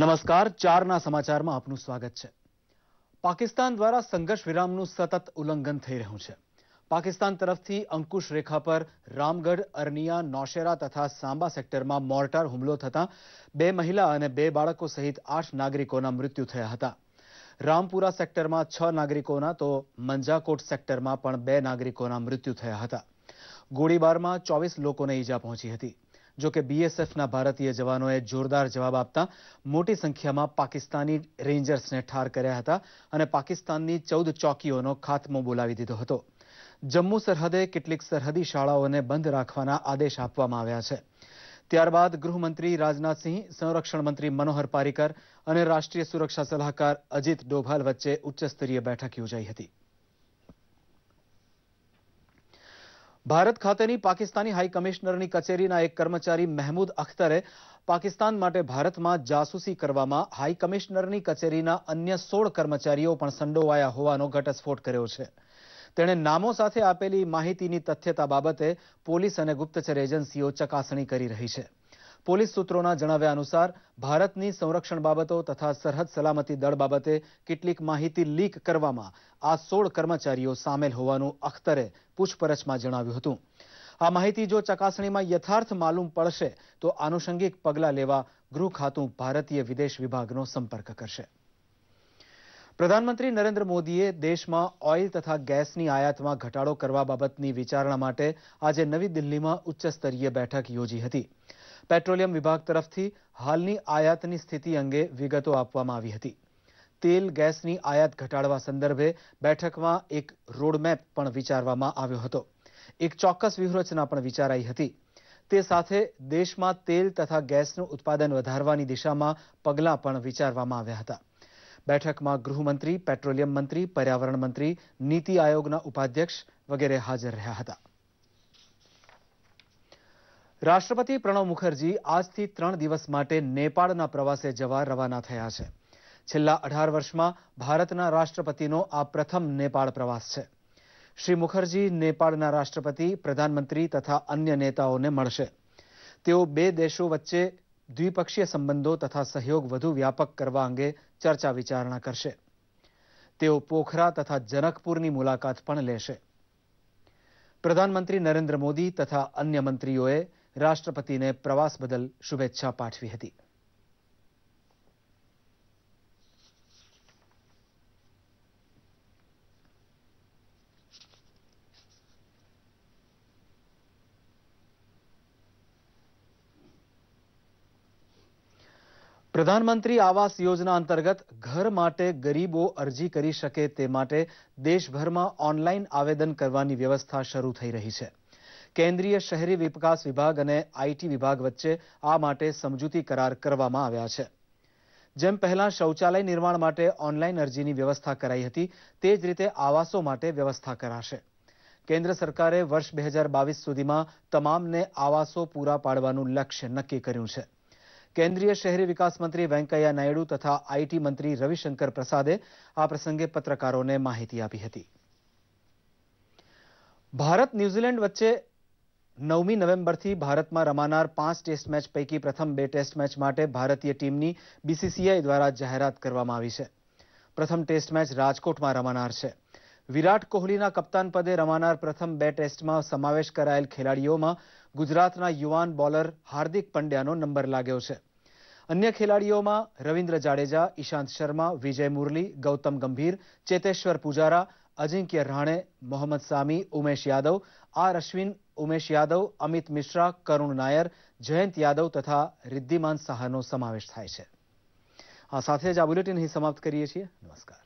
નમસ્કાર ચારના સમાચારમાં આપનું સ્વાગત છે પાકિસ્તાન દ્વારા સંઘર્ષ વિરામનું સતત ઉલ્લંઘન થઈ રહ્યું છે પાકિસ્તાન તરફથી અંકુશ રેખા પર રામગઢ અરનિયા નોશેરા તથા સાંબા સેક્ટરમાં મોર્ટાર હુમલો થતાં બે મહિલા અને બે બાળકો સહિત આઠ નાગરિકોના મૃત્યુ થયા હતા રામપુરા સેક્ટરમાં છ નાગરિકોના તો મંજાકોટ સેક્ટરમાં પણ બે નાગરિકોના મૃત્યુ થયા હતા ગોળીબારમાં ચોવીસ લોકોને ઈજા પહોંચી હતી જો કે બીએસએફના ભારતીય જવાનોએ જોરદાર જવાબ આપતા મોટી સંખ્યામાં પાકિસ્તાની રેન્જર્સને ઠાર કર્યા હતા અને પાકિસ્તાનની ચૌદ ચોકીઓનો ખાત્મો બોલાવી દીધો હતો જમ્મુ સરહદે કેટલીક સરહદી શાળાઓને બંધ રાખવાના આદેશ આપવામાં આવ્યા છે ત્યારબાદ ગૃહમંત્રી રાજનાથસિંહ સંરક્ષણ મંત્રી મનોહર પારિકર અને રાષ્ટ્રીય સુરક્ષા સલાહકાર અજીત ડોભાલ વચ્ચે ઉચ્ચસ્તરીય બેઠક યોજાઈ હતી ભારત ખાતેની પાકિસ્તાની હાઈ કમિશનરની કચેરીના એક કર્મચારી મહેમૂદ અખ્તરે પાકિસ્તાન માટે ભારતમાં જાસૂસી કરવામાં હાઈ કમિશનરની કચેરીના અન્ય સોળ કર્મચારીઓ પણ સંડોવાયા હોવાનો ઘટસ્ફોટ કર્યો છે તેણે નામો સાથે આપેલી માહિતીની તથ્યતા બાબતે પોલીસ અને ગુપ્તચર એજન્સીઓ ચકાસણી કરી રહી છે પોલીસ સૂત્રોના જણાવ્યા અનુસાર ભારતની સંરક્ષણ બાબતો તથા સરહદ સલામતી દળ બાબતે કેટલીક માહિતી લીક કરવામાં આ સોળ કર્મચારીઓ સામેલ હોવાનું અખ્તરે પૂછપરછમાં જણાવ્યું હતું આ માહિતી જો ચકાસણીમાં યથાર્થ માલુમ પડશે તો આનુષંગિક પગલાં લેવા ગૃહ ખાતું ભારતીય વિદેશ વિભાગનો સંપર્ક કરશે પ્રધાનમંત્રી નરેન્દ્ર મોદીએ દેશમાં ઓઇલ તથા ગેસની આયાતમાં ઘટાડો કરવા બાબતની વિચારણા માટે આજે નવી દિલ્હીમાં ઉચ્ચસ્તરીય બેઠક યોજી હતી પેટ્રોલિયમ વિભાગ તરફથી હાલની આયાતની સ્થિતિ અંગે વિગતો આપવામાં આવી હતી તેલ ગેસની આયાત ઘટાડવા સંદર્ભે બેઠકમાં એક રોડમેપ પણ વિચારવામાં આવ્યો હતો એક ચોક્કસ વ્યૂહરચના પણ વિચારાઈ હતી તે સાથે દેશમાં તેલ તથા ગેસનું ઉત્પાદન વધારવાની દિશામાં પગલાં પણ વિચારવામાં આવ્યા હતા બેઠકમાં ગૃહમંત્રી પેટ્રોલિયમ મંત્રી પર્યાવરણ મંત્રી નીતિ આયોગના ઉપાધ્યક્ષ વગેરે હાજર રહ્યા હતા રાષ્ટ્રપતિ પ્રણવ મુખર્જી આજથી ત્રણ દિવસ માટે નેપાળના પ્રવાસે જવા રવાના થયા છે છેલ્લા અઢાર વર્ષમાં ભારતના રાષ્ટ્રપતિનો આ પ્રથમ નેપાળ પ્રવાસ છે શ્રી મુખર્જી નેપાળના રાષ્ટ્રપતિ પ્રધાનમંત્રી તથા અન્ય નેતાઓને મળશે તેઓ બે દેશો વચ્ચે દ્વિપક્ષીય સંબંધો તથા સહયોગ વધુ વ્યાપક કરવા અંગે ચર્ચા વિચારણા કરશે તેઓ પોખરા તથા જનકપુરની મુલાકાત પણ લેશે પ્રધાનમંત્રી નરેન્દ્ર મોદી તથા અન્ય મંત્રીઓએ રાષ્ટ્રપતિને પ્રવાસ બદલ શુભેચ્છા પાઠવી હતી પ્રધાનમંત્રી આવાસ યોજના અંતર્ગત ઘર માટે ગરીબો અરજી કરી શકે તે માટે દેશભરમાં ઓનલાઈન આવેદન કરવાની વ્યવસ્થા શરૂ થઈ રહી છે કેન્દ્રીય શહેરી વિકાસ વિભાગ અને આઈટી વિભાગ વચ્ચે આ માટે સમજૂતી કરાર કરવામાં આવ્યા છે જેમ પહેલા શૌચાલય નિર્માણ માટે ઓનલાઈન અરજીની વ્યવસ્થા કરાઈ હતી તે જ રીતે આવાસો માટે વ્યવસ્થા કરાશે કેન્દ્ર સરકારે વર્ષ બે હજાર બાવીસ સુધીમાં તમામને આવાસો પૂરા પાડવાનું લક્ષ્ય નક્કી કર્યું છે કેન્દ્રીય શહેરી વિકાસ મંત્રી વેંકૈયા નાયડુ તથા આઈટી મંત્રી રવિશંકર પ્રસાદે આ પ્રસંગે પત્રકારોને માહિતી આપી હતી ભારત ન્યૂઝીલેન્ડ વચ્ચે નવમી નવેમ્બરથી ભારતમાં રમાનાર પાંચ ટેસ્ટ મેચ પૈકી પ્રથમ બે ટેસ્ટ મેચ માટે ભારતીય ટીમની બીસીસીઆઈ દ્વારા જાહેરાત કરવામાં આવી છે પ્રથમ ટેસ્ટ મેચ રાજકોટમાં રમાનાર છે વિરાટ કોહલીના કપ્તાન પદે રમાનાર પ્રથમ બે ટેસ્ટમાં સમાવેશ કરાયેલ ખેલાડીઓમાં ગુજરાતના યુવાન બોલર હાર્દિક પંડ્યાનો નંબર લાગ્યો છે અન્ય ખેલાડીઓમાં રવિન્દ્ર જાડેજા ઈશાંત શર્મા વિજય મુરલી ગૌતમ ગંભીર ચેતેશ્વર પુજારા અજિંક્ય રાણે મોહમ્મદ સામી ઉમેશ યાદવ આર અશ્વિન ઉમેશ યાદવ અમિત મિશ્રા કરુણ નાયર જયંત યાદવ તથા રિદ્ધિમાન સાહાનો સમાવેશ થાય છે આ સાથે જ આ બુલેટિન અહીં સમાપ્ત કરીએ છીએ નમસ્કાર